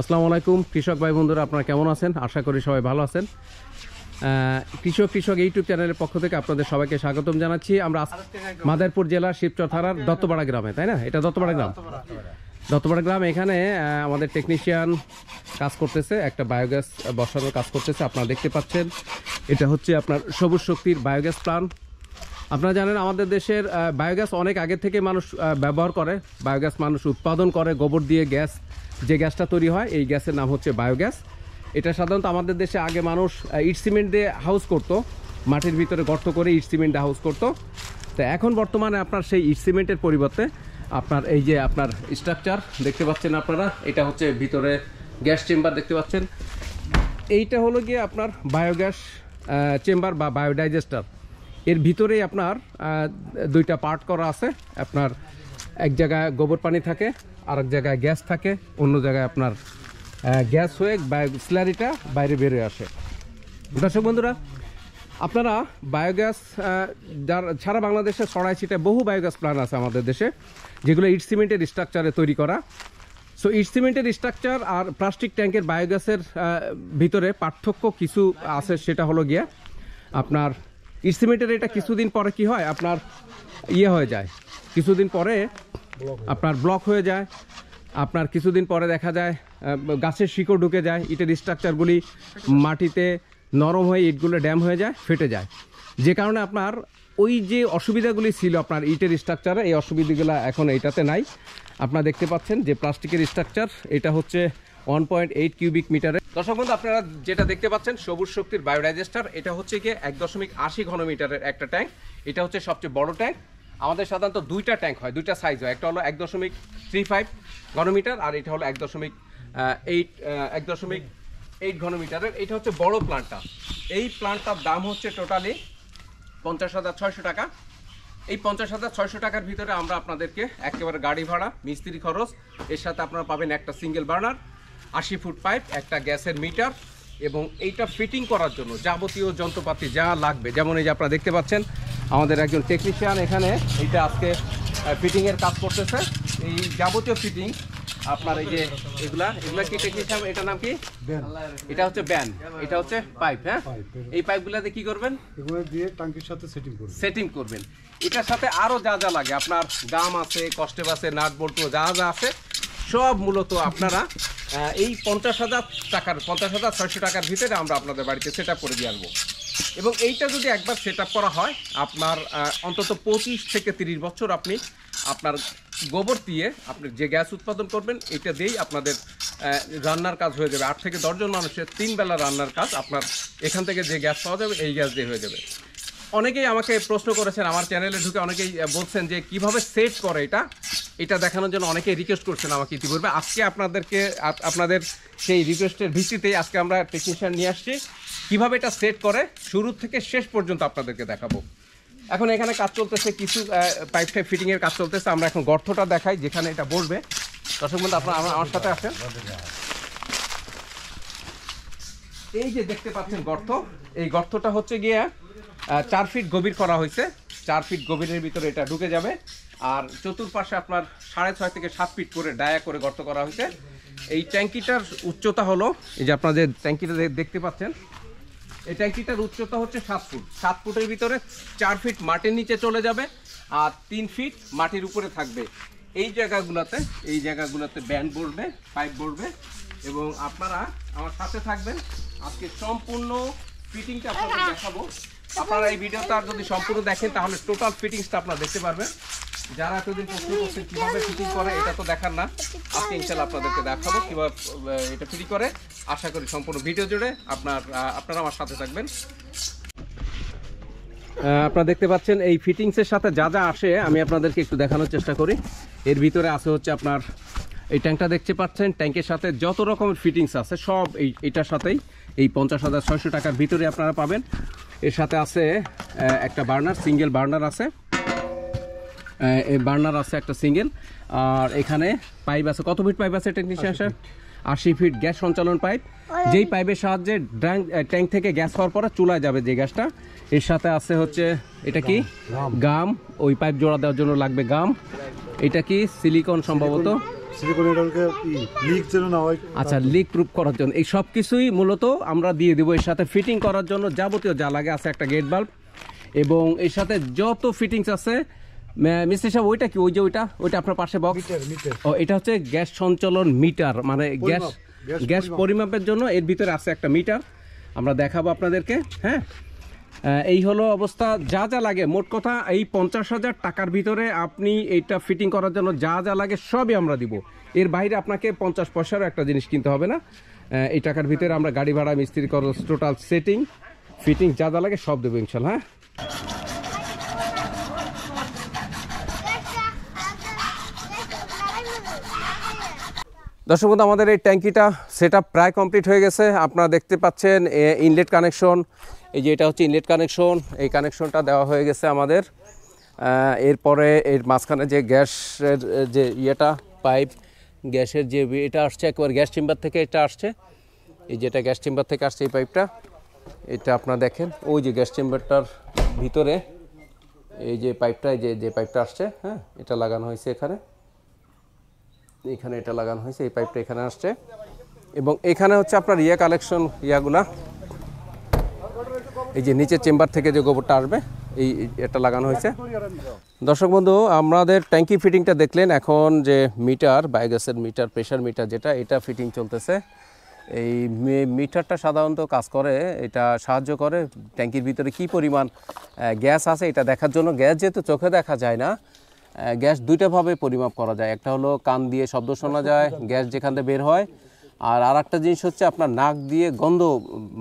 আসসালামু আলাইকুম কৃষক ভাই বন্ধুরা আপনারা কেমন আছেন আশা করি সবাই ভালো আছেন কৃষক কৃষক ইউটিউব চ্যানেলের পক্ষ থেকে আপনাদের সবাইকে স্বাগতম জানাচ্ছি আমরা মাদারপুর জেলার শিবচর থানার দত্তপাড়া গ্রামে তাই না এটা দত্তপাড়া গ্রাম দত্তপাড়া গ্রাম এখানে আমাদের টেকনিশিয়ান কাজ করতেছে একটা বায়োগ্যাস বসানোর কাজ করতেছে আপনারা দেখতে পাচ্ছেন এটা হচ্ছে আপনার সবুজ শক্তির বায়োগ্যাস প্লান্ট আপনারা জানেন আমাদের দেশের বায়োগ্যাস অনেক আগে থেকে মানুষ ব্যবহার করে বায়োগ্যাস মানুষ উৎপাদন করে গোবর দিয়ে গ্যাস যে গ্যাসটা তৈরি হয় এই গ্যাসের নাম হচ্ছে বায়োগ্যাস এটা সাধারণত আমাদের দেশে আগে মানুষ ইট সিমেন্ট দিয়ে হাউস করতো মাটির ভিতরে গর্ত করে ইট সিমেন্ট হাউস করতো তো এখন বর্তমানে আপনার সেই ইট সিমেন্টের পরিবর্তে আপনার এই যে আপনার স্ট্রাকচার দেখতে পাচ্ছেন আপনারা এটা হচ্ছে ভিতরে গ্যাস চেম্বার দেখতে পাচ্ছেন এইটা হলো গিয়ে আপনার বায়োগ্যাস চেম্বার বা বায়োডাইজেস্টার এর ভিতরেই আপনার দুইটা পার্ট করা আছে আপনার এক জায়গায় গোবর পানি থাকে আর এক জায়গায় গ্যাস থাকে অন্য জায়গায় আপনার গ্যাস হয়ে স্ল্যারিটা বাইরে বেরিয়ে আসে দর্শক বন্ধুরা আপনারা বায়োগ্যাস যার সারা বাংলাদেশে সরাইছিটে বহু বায়োগ্যাস প্ল্যান্ট আছে আমাদের দেশে যেগুলো ইট সিমেন্টের স্ট্রাকচারে তৈরি করা সো ইট সিমেন্টের স্ট্রাকচার আর প্লাস্টিক ট্যাঙ্কের বায়োগ্যাসের ভিতরে পার্থক্য কিছু আছে সেটা হলো গিয়া আপনার ইট সিমেন্টের এটা কিছুদিন পরে কি হয় আপনার ইয়ে হয়ে যায় কিছুদিন পরে আপনার ব্লক হয়ে যায় আপনার কিছুদিন পরে দেখা যায় গাছের শিকড় ঢুকে যায় ইটের স্ট্রাকচারগুলি মাটিতে নরম হয়ে ইটগুলো ড্যাম হয়ে যায় ফেটে যায় যে কারণে আপনার ওই যে অসুবিধাগুলি ছিল আপনার ইটের স্ট্রাকচারে এই অসুবিধাগুলো এখন এটাতে নাই আপনারা দেখতে পাচ্ছেন যে প্লাস্টিকের স্ট্রাকচার এটা হচ্ছে ওয়ান পয়েন্ট এইট কিউবিক মিটারে দর্শক বন্ধু আপনারা যেটা দেখতে পাচ্ছেন সবুজ শক্তির বায়োডাইজেস্টার এটা হচ্ছে গিয়ে এক দশমিক আশি ঘনমিটারের একটা ট্যাঙ্ক এটা হচ্ছে সবচেয়ে বড় ট্যাঙ্ক আমাদের সাধারণত দুইটা ট্যাঙ্ক হয় দুইটা সাইজ হয় একটা হলো এক দশমিক থ্রি ফাইভ ঘনমিটার আর এটা হলো এক দশমিক এইট এক দশমিক এইট ঘনমিটারের এটা হচ্ছে বড় প্লান্টটা এই প্লান্টটার দাম হচ্ছে টোটালি পঞ্চাশ হাজার ছয়শো টাকা এই পঞ্চাশ হাজার ছয়শো টাকার ভিতরে আমরা আপনাদেরকে একেবারে গাড়ি ভাড়া মিস্ত্রি খরচ এর সাথে আপনারা পাবেন একটা সিঙ্গেল বার্নার আশি ফুট পাইপ একটা গ্যাসের মিটার এবং এইটা ফিটিং করার জন্য যাবতীয় যন্ত্রপাতি যা লাগবে যেমন এই যে আপনারা দেখতে পাচ্ছেন আমাদের একজন টেকনিশিয়ান এখানে এইটা আজকে ফিটিংয়ের কাজ করতেছে এই যাবতীয় ফিটিং আপনার এই যে এগুলা এগুলা কি টেকনিশিয়ান এটা নাম কি এটা হচ্ছে ব্যান এটা হচ্ছে পাইপ হ্যাঁ এই পাইপগুলাতে কি করবেন এগুলো দিয়ে ট্যাঙ্কির সাথে সেটিং করবেন সেটিং করবেন এটার সাথে আরও যা যা লাগে আপনার গাম আছে কস্টেপ আছে নাট বল্টু যা যা আছে সব মূলত আপনারা এই পঞ্চাশ হাজার টাকার পঞ্চাশ হাজার ছয়শো টাকার ভিতরে আমরা আপনাদের বাড়িতে সেট করে দিয়ে আসবো এবং এইটা যদি একবার সেট করা হয় আপনার অন্তত পঁচিশ থেকে তিরিশ বছর আপনি আপনার গোবর দিয়ে আপনি যে গ্যাস উৎপাদন করবেন এটা দিয়েই আপনাদের রান্নার কাজ হয়ে যাবে আট থেকে দশজন মানুষের তিন বেলা রান্নার কাজ আপনার এখান থেকে যে গ্যাস পাওয়া যাবে এই গ্যাস দিয়ে হয়ে যাবে অনেকেই আমাকে প্রশ্ন করেছেন আমার চ্যানেলে ঢুকে অনেকেই বলছেন যে কিভাবে সেট করে এটা এটা দেখানোর জন্য অনেকেই রিকোয়েস্ট করছেন আমাকে ইতিপূর্বে আজকে আপনাদেরকে আপনাদের সেই রিকোয়েস্টের ভিত্তিতেই আজকে আমরা টেকনিশিয়ান নিয়ে আসছি কিভাবে এটা সেট করে শুরু থেকে শেষ পর্যন্ত আপনাদেরকে দেখাবো এখন এখানে কাজ চলতেছে কিছু পাইপ টাইপ ফিটিংয়ের কাজ চলতেছে আমরা এখন গর্তটা দেখাই যেখানে এটা বসবে দর্শক বন্ধু আপনারা আমার সাথে আছেন এই যে দেখতে পাচ্ছেন গর্ত এই গর্তটা হচ্ছে গিয়ে চার ফিট গভীর করা হয়েছে চার ফিট গভীরের ভিতরে এটা ঢুকে যাবে আর চতুর্পাশে আপনার সাড়ে ছয় থেকে সাত ফিট করে ডায়া করে গর্ত করা হয়েছে এই ট্যাঙ্কিটার উচ্চতা হলো এই যে আপনাদের ট্যাঙ্কিটা দেখতে পাচ্ছেন এই তার উচ্চতা হচ্ছে সাত ফুট সাত ফুটের ভিতরে চার ফিট মাটির নিচে চলে যাবে আর তিন ফিট মাটির উপরে থাকবে এই জায়গাগুলোতে এই জায়গাগুলোতে ব্যান্ড বলবে পাইপ বলবে এবং আপনারা আমার সাথে থাকবেন আজকে সম্পূর্ণ ফিটিংটা আপনাদের দেখাবো আপনারা এই ভিডিওটা যদি সম্পূর্ণ দেখেন তাহলে টোটাল ফিটিংসটা আপনারা দেখতে পারবেন যারা এতদিন প্রশ্ন করছেন কীভাবে ফিটিং করে এটা তো দেখার না আজকে ইনশাল্লাহ আপনাদেরকে দেখাবো কীভাবে এটা ফিটিং করে আশা করি সম্পূর্ণ ভিডিও জুড়ে আপনার আপনারা আমার সাথে থাকবেন আপনারা দেখতে পাচ্ছেন এই ফিটিংসের সাথে যা যা আসে আমি আপনাদেরকে একটু দেখানোর চেষ্টা করি এর ভিতরে আছে হচ্ছে আপনার এই ট্যাঙ্কটা দেখতে পাচ্ছেন ট্যাঙ্কের সাথে যত রকমের ফিটিংস আছে সব এই এটার সাথেই এই পঞ্চাশ হাজার ছয়শো টাকার ভিতরে আপনারা পাবেন এর সাথে আছে একটা বার্নার সিঙ্গেল বার্নার আছে বার্নার আছে একটা সিঙ্গেল আর এখানে পাইপ আছে কত ফিট পাইপ আছে টেকনিশিয়ান সাহেব আশি ফিট গ্যাস সঞ্চালন পাইপ যেই পাইপের সাহায্যে ট্যাঙ্ক থেকে গ্যাস হওয়ার পরে চুলায় যাবে যে গ্যাসটা এর সাথে আছে হচ্ছে এটা কি গাম ওই পাইপ জোড়া দেওয়ার জন্য লাগবে গাম এটা কি সিলিকন সম্ভবত আচ্ছা লিক প্রুফ করার জন্য এই সব কিছুই মূলত আমরা দিয়ে দেবো এর সাথে ফিটিং করার জন্য যাবতীয় যা লাগে আছে একটা গেট বাল্ব এবং এর সাথে যত ফিটিংস আছে মিস্ত্রি সাহেব ওইটা কি ওই যে ওইটা ওইটা আপনার পাশে বক্স ও এটা হচ্ছে গ্যাস সঞ্চালন মিটার মানে গ্যাস গ্যাস পরিমাপের জন্য এর ভিতরে আছে একটা মিটার আমরা দেখাবো আপনাদেরকে হ্যাঁ এই হলো অবস্থা যা যা লাগে মোট কথা এই পঞ্চাশ হাজার টাকার ভিতরে আপনি এটা ফিটিং করার জন্য যা যা লাগে সবই আমরা দিব এর বাইরে আপনাকে পঞ্চাশ পয়সারও একটা জিনিস কিনতে হবে না এই টাকার ভিতরে আমরা গাড়ি ভাড়া মিস্ত্রি খরচ টোটাল সেটিং ফিটিং যা যা লাগে সব দেবো ইনশাল্লাহ হ্যাঁ দর্শক বন্ধু আমাদের এই ট্যাঙ্কিটা সেটা প্রায় কমপ্লিট হয়ে গেছে আপনারা দেখতে পাচ্ছেন ইনলেট কানেকশন এই যে এটা হচ্ছে ইনলেট কানেকশন এই কানেকশনটা দেওয়া হয়ে গেছে আমাদের এরপরে এর মাঝখানে যে গ্যাসের যে ইয়েটা পাইপ গ্যাসের যে এটা আসছে একবার গ্যাস চেম্বার থেকে এটা আসছে এই যেটা গ্যাস চেম্বার থেকে আসছে এই পাইপটা এটা আপনারা দেখেন ওই যে গ্যাস চেম্বারটার ভিতরে এই যে পাইপটা যে যে পাইপটা আসছে হ্যাঁ এটা লাগানো হয়েছে এখানে এখানে এটা লাগানো হয়েছে এই পাইপটা এখানে আসছে এবং এখানে হচ্ছে আপনার ইয়া কালেকশন ইয়াগুলা এই যে নিচের চেম্বার থেকে যে গোবরটা আসবে এই এটা লাগানো হয়েছে দর্শক বন্ধু আমাদের ট্যাঙ্কি ফিটিংটা দেখলেন এখন যে মিটার বায়োগ্যাসের মিটার প্রেশার মিটার যেটা এটা ফিটিং চলতেছে এই মিটারটা সাধারণত কাজ করে এটা সাহায্য করে ট্যাঙ্কির ভিতরে কি পরিমাণ গ্যাস আছে এটা দেখার জন্য গ্যাস যেহেতু চোখে দেখা যায় না গ্যাস দুইটাভাবে পরিমাপ করা যায় একটা হলো কান দিয়ে শব্দ শোনা যায় গ্যাস যেখান থেকে বের হয় আর আর একটা জিনিস হচ্ছে আপনার নাক দিয়ে গন্ধ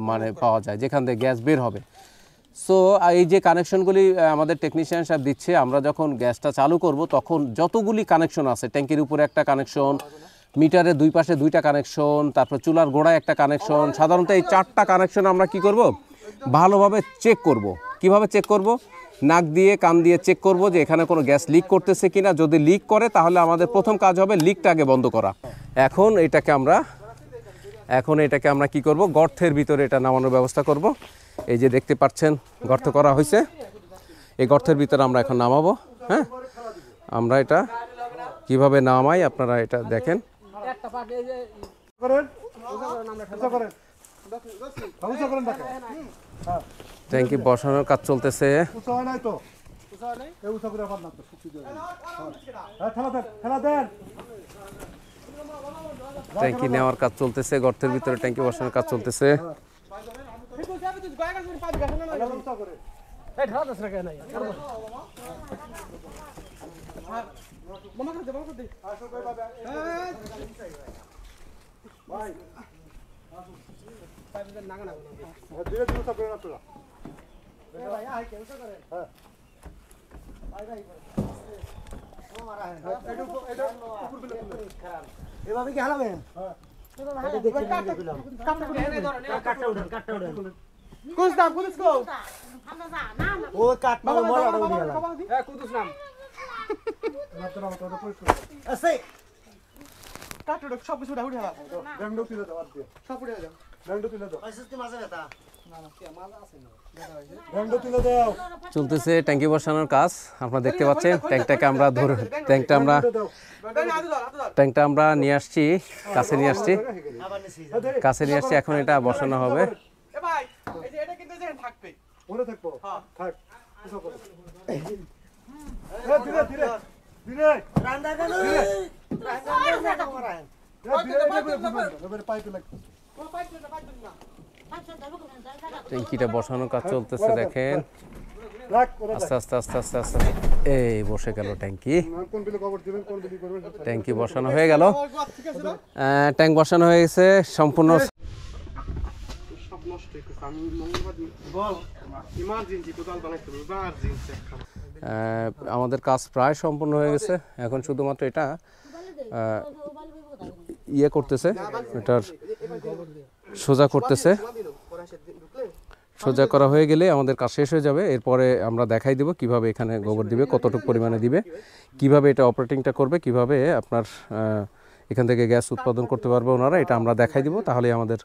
মানে পাওয়া যায় যেখান থেকে গ্যাস বের হবে সো এই যে কানেকশনগুলি আমাদের টেকনিশিয়ান সাহেব দিচ্ছে আমরা যখন গ্যাসটা চালু করব তখন যতগুলি কানেকশন আছে ট্যাঙ্কির উপরে একটা কানেকশন মিটারের দুই পাশে দুইটা কানেকশন তারপর চুলার গোড়ায় একটা কানেকশন সাধারণত এই চারটা কানেকশন আমরা কি করব ভালোভাবে চেক করব কিভাবে চেক করব নাক দিয়ে কান দিয়ে চেক করব যে এখানে কোনো গ্যাস লিক করতেছে কিনা যদি লিক করে তাহলে আমাদের প্রথম কাজ হবে লিকটা আগে বন্ধ করা এখন এটাকে আমরা এখন এটাকে আমরা কি করব গর্তের ভিতরে এটা নামানোর ব্যবস্থা করব এই যে দেখতে পাচ্ছেন গর্ত করা হয়েছে এই গর্তের ভিতরে আমরা এখন নামাবো হ্যাঁ আমরা এটা কিভাবে নামাই আপনারা এটা দেখেন করেন করেন ট্যাঙ্কি বসানোর কাজ চলতেছে ট্যাঙ্কি নেওয়ার কাজ চলতেছে গর্তের ভিতরে ট্যাঙ্কি বসানোর কাজ চলতেছে ভাই হ্যাঁ, এ ভাই আর কি অবস্থা করে হাই ভাই ও মারা হে কদুস এদরে এভাবে কি হালবেন এভাবে আমি কাট কাট এ ধরে কাট টা উড়ান কাট টা উড়ান কুদুস নাম কুদুস গো নাম না ও কাটমা মারা দৌড়িয়ালা এ কুদুস নাম অতরা অত কইছো আসল সব কিছু তুলে দাও আর সব তুলে দাও পয়সা ব্যথা চলতেছে ট্যাঙ্কি বসানোর কাজ আপনারা দেখতে পাচ্ছেন ট্যাঙ্কটাকে আমরা ধরে ট্যাঙ্কটা আমরা ট্যাঙ্কটা আমরা নিয়ে আসছি কাছে নিয়ে আসছি কাছে নিয়ে আসছি এখন এটা বসানো হবে থাকবে ট্যাঙ্কিটা বসানোর কাজ চলতেছে দেখেন আস্তে আস্তে আস্তে আস্তে আস্তে এই বসে গেল ট্যাঙ্কি ট্যাঙ্কি বসানো হয়ে গেল ট্যাঙ্ক বসানো হয়ে গেছে সম্পূর্ণ আমাদের কাজ প্রায় সম্পূর্ণ হয়ে গেছে এখন শুধুমাত্র এটা ইয়ে করতেছে এটার সোজা করতেছে সোজা করা হয়ে গেলে আমাদের কাজ শেষ হয়ে যাবে এরপরে আমরা দেখাই দেব কিভাবে এখানে গোবর দিবে কতটুকু পরিমাণে দিবে কিভাবে এটা অপারেটিংটা করবে কিভাবে আপনার এখান থেকে গ্যাস উৎপাদন করতে পারবে ওনারা এটা আমরা দেখাই দিব তাহলে আমাদের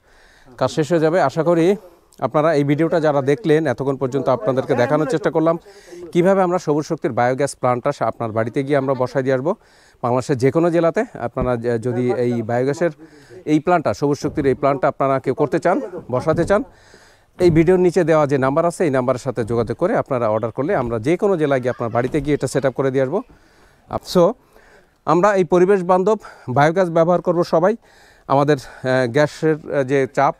কাজ শেষ হয়ে যাবে আশা করি আপনারা এই ভিডিওটা যারা দেখলেন এতক্ষণ পর্যন্ত আপনাদেরকে দেখানোর চেষ্টা করলাম কিভাবে আমরা সবুজ শক্তির বায়োগ্যাস প্লান্টটা আপনার বাড়িতে গিয়ে আমরা বসাই দিয়ে আসবো বাংলাদেশের যে কোনো জেলাতে আপনারা যদি এই বায়োগ্যাসের এই প্লান্টটা সবুজ শক্তির এই প্লান্টটা আপনারা কেউ করতে চান বসাতে চান এই ভিডিওর নিচে দেওয়া যে নাম্বার আছে এই নাম্বারের সাথে যোগাযোগ করে আপনারা অর্ডার করলে আমরা যে কোনো জেলায় গিয়ে আপনার বাড়িতে গিয়ে এটা সেট করে দিয়ে আসবো সো আমরা এই পরিবেশ বান্ধব বায়োগ্যাস ব্যবহার করব সবাই আমাদের গ্যাসের যে চাপ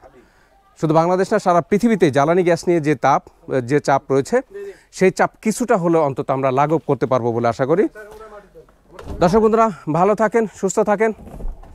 শুধু বাংলাদেশ না সারা পৃথিবীতে জ্বালানি গ্যাস নিয়ে যে তাপ যে চাপ রয়েছে সেই চাপ কিছুটা হলেও অন্তত আমরা লাঘব করতে পারবো বলে আশা করি দর্শক বন্ধুরা ভালো থাকেন সুস্থ থাকেন